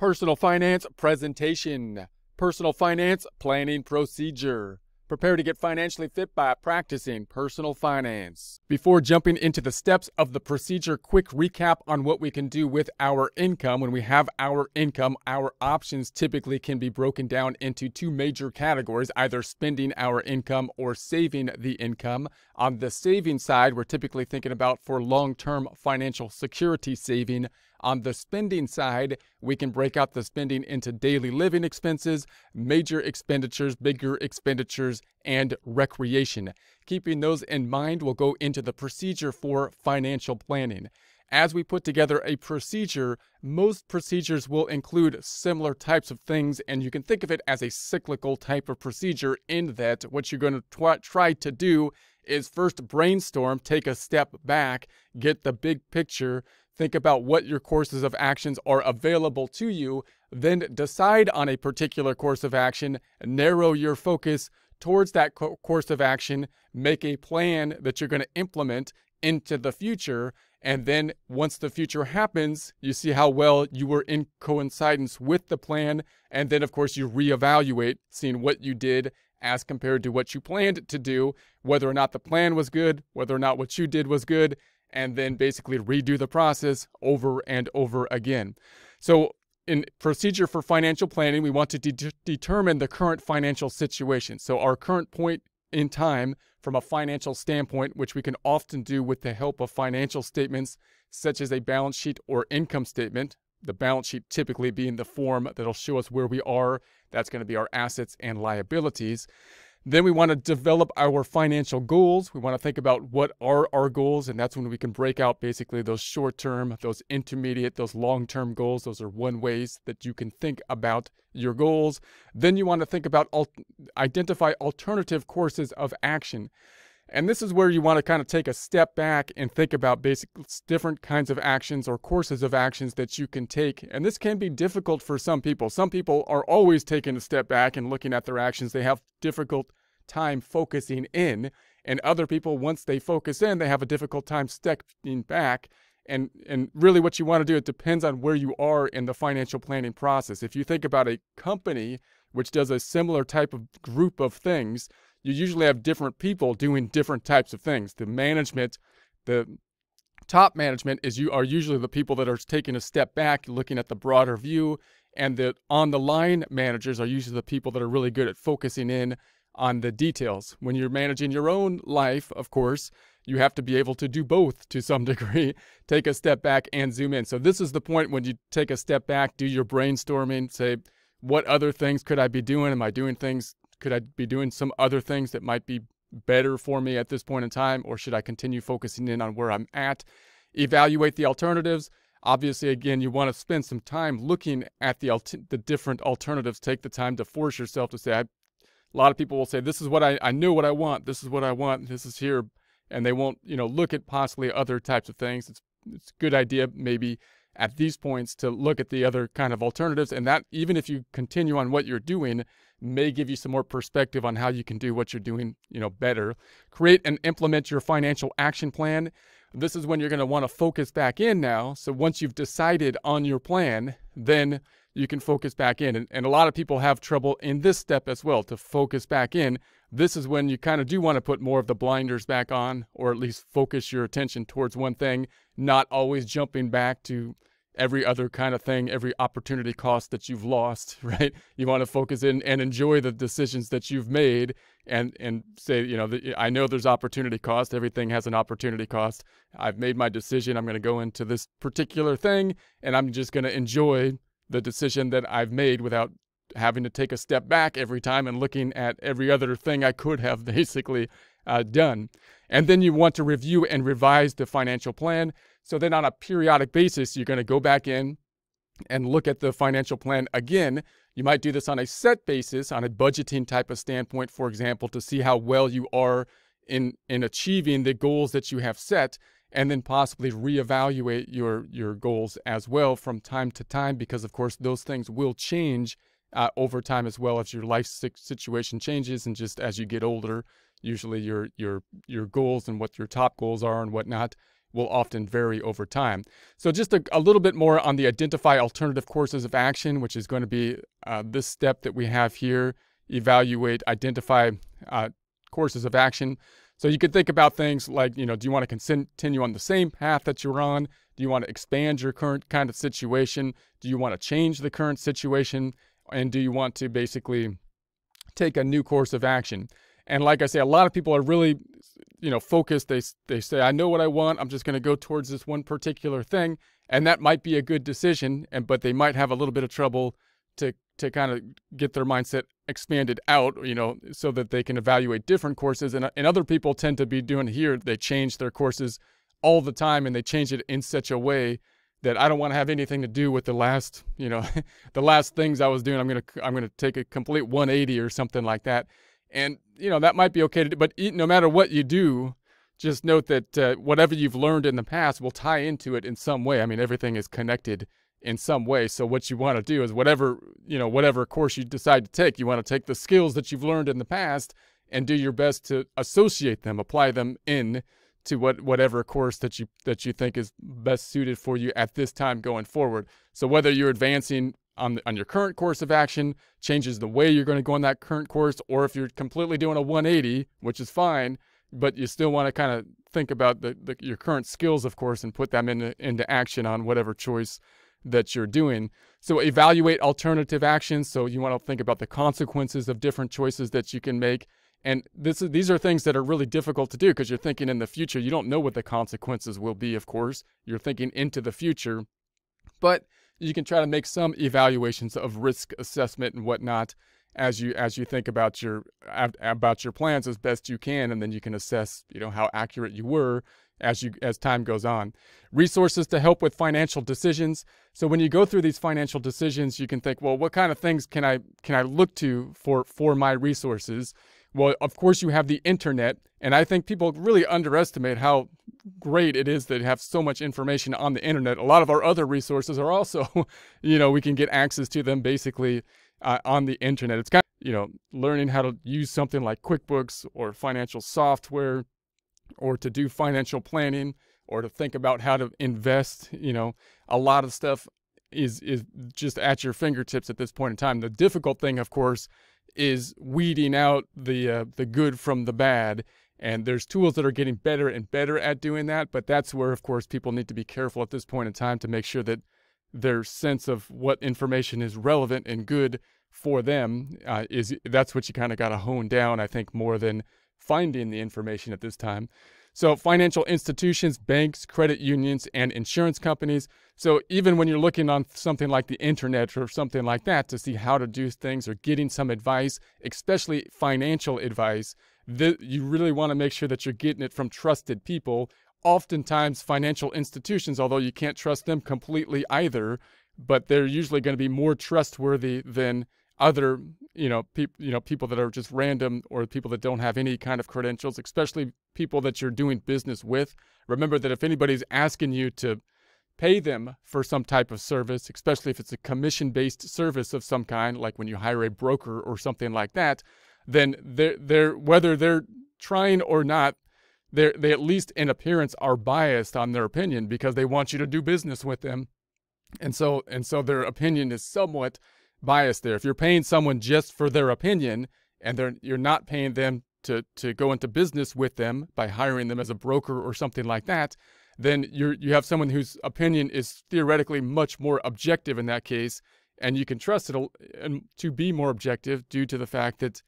Personal Finance Presentation Personal Finance Planning Procedure Prepare to get financially fit by practicing personal finance. Before jumping into the steps of the procedure, quick recap on what we can do with our income. When we have our income, our options typically can be broken down into two major categories either spending our income or saving the income. On the saving side, we're typically thinking about for long term financial security saving on the spending side, we can break out the spending into daily living expenses, major expenditures, bigger expenditures, and recreation. Keeping those in mind will go into the procedure for financial planning. As we put together a procedure, most procedures will include similar types of things, and you can think of it as a cyclical type of procedure in that what you're going to try to do is first brainstorm, take a step back, get the big picture, Think about what your courses of actions are available to you, then decide on a particular course of action, narrow your focus towards that co course of action, make a plan that you're going to implement into the future. And then once the future happens, you see how well you were in coincidence with the plan. And then, of course, you reevaluate, seeing what you did as compared to what you planned to do, whether or not the plan was good, whether or not what you did was good and then basically redo the process over and over again. So in procedure for financial planning, we want to de determine the current financial situation. So our current point in time from a financial standpoint, which we can often do with the help of financial statements such as a balance sheet or income statement. The balance sheet typically being the form that'll show us where we are. That's going to be our assets and liabilities. Then we want to develop our financial goals. We want to think about what are our goals, and that's when we can break out basically those short term, those intermediate, those long term goals. Those are one ways that you can think about your goals. Then you want to think about al identify alternative courses of action. And this is where you want to kind of take a step back and think about basic different kinds of actions or courses of actions that you can take. And this can be difficult for some people. Some people are always taking a step back and looking at their actions. They have difficult time focusing in, and other people once they focus in, they have a difficult time stepping back. And and really what you want to do it depends on where you are in the financial planning process. If you think about a company which does a similar type of group of things, you usually have different people doing different types of things. The management, the top management is you are usually the people that are taking a step back, looking at the broader view, and the on the line managers are usually the people that are really good at focusing in on the details. When you're managing your own life, of course, you have to be able to do both to some degree, take a step back and zoom in. So this is the point when you take a step back, do your brainstorming, say what other things could I be doing? Am I doing things could I be doing some other things that might be better for me at this point in time, or should I continue focusing in on where I'm at? Evaluate the alternatives. Obviously, again, you want to spend some time looking at the the different alternatives. Take the time to force yourself to say, I, a lot of people will say, "This is what I I knew what I want. This is what I want. This is here," and they won't, you know, look at possibly other types of things. It's it's a good idea maybe at these points to look at the other kind of alternatives. And that, even if you continue on what you're doing, may give you some more perspective on how you can do what you're doing, you know, better. Create and implement your financial action plan. This is when you're going to want to focus back in now. So once you've decided on your plan, then you can focus back in. And, and a lot of people have trouble in this step as well to focus back in this is when you kind of do want to put more of the blinders back on, or at least focus your attention towards one thing, not always jumping back to every other kind of thing, every opportunity cost that you've lost, right? You want to focus in and enjoy the decisions that you've made and and say, you know, the, I know there's opportunity cost. Everything has an opportunity cost. I've made my decision. I'm going to go into this particular thing and I'm just going to enjoy the decision that I've made without having to take a step back every time and looking at every other thing I could have basically uh, done. And then you want to review and revise the financial plan. So then on a periodic basis, you're going to go back in and look at the financial plan again. You might do this on a set basis, on a budgeting type of standpoint, for example, to see how well you are in, in achieving the goals that you have set and then possibly reevaluate your your goals as well from time to time because of course those things will change uh, over time as well as your life situation changes and just as you get older usually your your your goals and what your top goals are and whatnot will often vary over time so just a, a little bit more on the identify alternative courses of action which is going to be uh, this step that we have here evaluate identify uh, courses of action so you could think about things like you know do you want to continue on the same path that you're on do you want to expand your current kind of situation do you want to change the current situation and do you want to basically take a new course of action? And like I say, a lot of people are really, you know, focused. They they say, I know what I want. I'm just going to go towards this one particular thing, and that might be a good decision. And but they might have a little bit of trouble to to kind of get their mindset expanded out, you know, so that they can evaluate different courses. And and other people tend to be doing here. They change their courses all the time, and they change it in such a way that I don't want to have anything to do with the last, you know, the last things I was doing. I'm gonna I'm gonna take a complete 180 or something like that, and you know that might be okay to do. But no matter what you do, just note that uh, whatever you've learned in the past will tie into it in some way. I mean, everything is connected in some way. So what you want to do is whatever you know, whatever course you decide to take, you want to take the skills that you've learned in the past and do your best to associate them, apply them in to what whatever course that you that you think is best suited for you at this time going forward. So whether you're advancing on on your current course of action, changes the way you're going to go on that current course, or if you're completely doing a 180, which is fine, but you still want to kind of think about the, the, your current skills, of course, and put them into into action on whatever choice that you're doing. So evaluate alternative actions. So you want to think about the consequences of different choices that you can make and this is, these are things that are really difficult to do because you're thinking in the future. You don't know what the consequences will be, of course. You're thinking into the future, but you can try to make some evaluations of risk assessment and whatnot as you as you think about your about your plans as best you can, and then you can assess you know how accurate you were as you as time goes on. Resources to help with financial decisions. So when you go through these financial decisions, you can think, well, what kind of things can I can I look to for for my resources? Well, of course, you have the internet, and I think people really underestimate how great it is that have so much information on the internet. A lot of our other resources are also, you know, we can get access to them basically uh, on the internet. It's kind of, you know, learning how to use something like QuickBooks or financial software or to do financial planning or to think about how to invest, you know, a lot of stuff is is just at your fingertips at this point in time. The difficult thing, of course, is weeding out the uh, the good from the bad. And there's tools that are getting better and better at doing that, but that's where, of course, people need to be careful at this point in time to make sure that their sense of what information is relevant and good for them uh, is that's what you kind of got to hone down, I think, more than finding the information at this time. So financial institutions, banks, credit unions, and insurance companies. So even when you're looking on something like the internet or something like that to see how to do things or getting some advice, especially financial advice, you really want to make sure that you're getting it from trusted people. Oftentimes, financial institutions, although you can't trust them completely either, but they're usually going to be more trustworthy than other you know people you know people that are just random or people that don't have any kind of credentials especially people that you're doing business with remember that if anybody's asking you to pay them for some type of service especially if it's a commission based service of some kind like when you hire a broker or something like that then they're, they're whether they're trying or not they they at least in appearance are biased on their opinion because they want you to do business with them and so and so their opinion is somewhat bias there. If you're paying someone just for their opinion and you're not paying them to, to go into business with them by hiring them as a broker or something like that, then you you have someone whose opinion is theoretically much more objective in that case, and you can trust it and to be more objective due to the fact that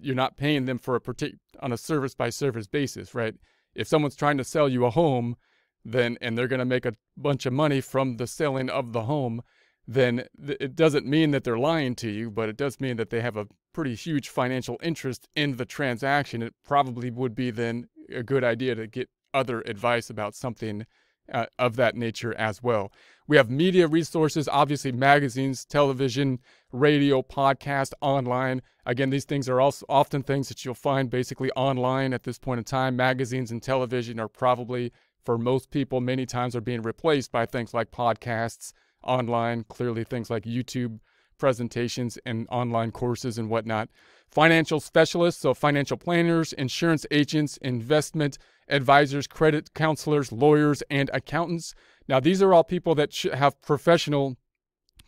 you're not paying them for a partic- on a service by service basis, right? If someone's trying to sell you a home, then and they're going to make a bunch of money from the selling of the home, then it doesn't mean that they're lying to you, but it does mean that they have a pretty huge financial interest in the transaction. It probably would be then a good idea to get other advice about something uh, of that nature as well. We have media resources, obviously, magazines, television, radio, podcast, online. Again, these things are also often things that you'll find basically online at this point in time. Magazines and television are probably, for most people, many times are being replaced by things like podcasts online, clearly things like YouTube presentations and online courses and whatnot. Financial specialists, so financial planners, insurance agents, investment advisors, credit counselors, lawyers, and accountants. Now, these are all people that have professional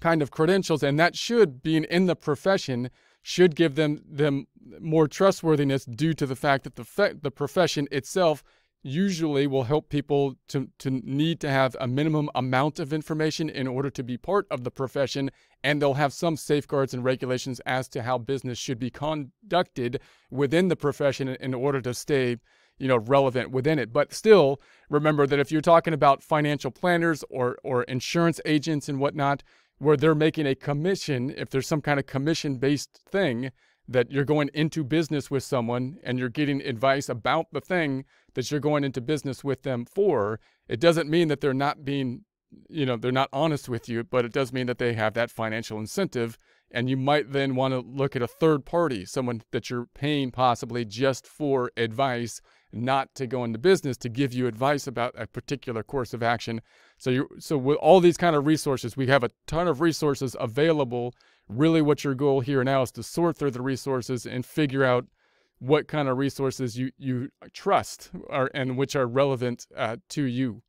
kind of credentials, and that should, being in the profession, should give them them more trustworthiness due to the fact that the the profession itself usually will help people to, to need to have a minimum amount of information in order to be part of the profession. And they'll have some safeguards and regulations as to how business should be conducted within the profession in order to stay you know relevant within it but still remember that if you're talking about financial planners or or insurance agents and whatnot where they're making a commission if there's some kind of commission based thing that you're going into business with someone and you're getting advice about the thing that you're going into business with them for, it doesn't mean that they're not being, you know, they're not honest with you, but it does mean that they have that financial incentive. And you might then want to look at a third party, someone that you're paying possibly just for advice, not to go into business to give you advice about a particular course of action. So you so with all these kind of resources, we have a ton of resources available. Really what your goal here now is to sort through the resources and figure out what kind of resources you you trust are and which are relevant uh, to you.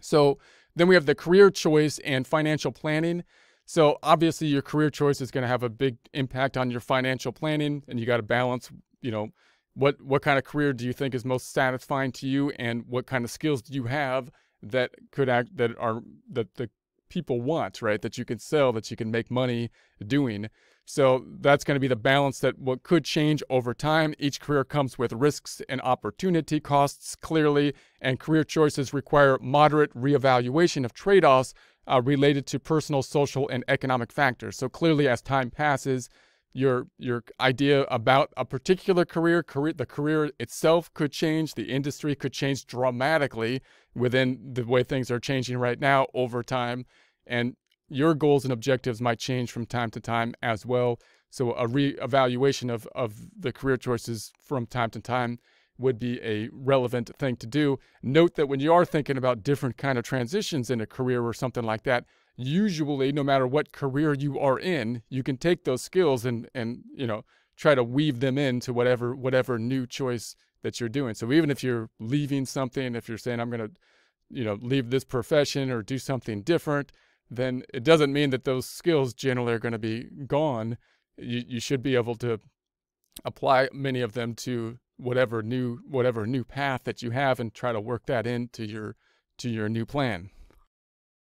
So then we have the career choice and financial planning. So obviously your career choice is going to have a big impact on your financial planning, and you got to balance, you know, what what kind of career do you think is most satisfying to you, and what kind of skills do you have that could act that are that the people want, right? That you can sell, that you can make money doing. So that's going to be the balance that what could change over time. Each career comes with risks and opportunity costs, clearly, and career choices require moderate reevaluation of trade offs uh, related to personal, social, and economic factors. So clearly, as time passes, your your idea about a particular career, career the career itself could change, the industry could change dramatically within the way things are changing right now over time. And your goals and objectives might change from time to time as well. So a reevaluation of, of the career choices from time to time would be a relevant thing to do. Note that when you are thinking about different kind of transitions in a career or something like that, usually no matter what career you are in, you can take those skills and and you know try to weave them into whatever whatever new choice that you're doing. So even if you're leaving something, if you're saying I'm going to you know leave this profession or do something different, then it doesn't mean that those skills generally are going to be gone. You, you should be able to apply many of them to whatever new whatever new path that you have and try to work that into your to your new plan.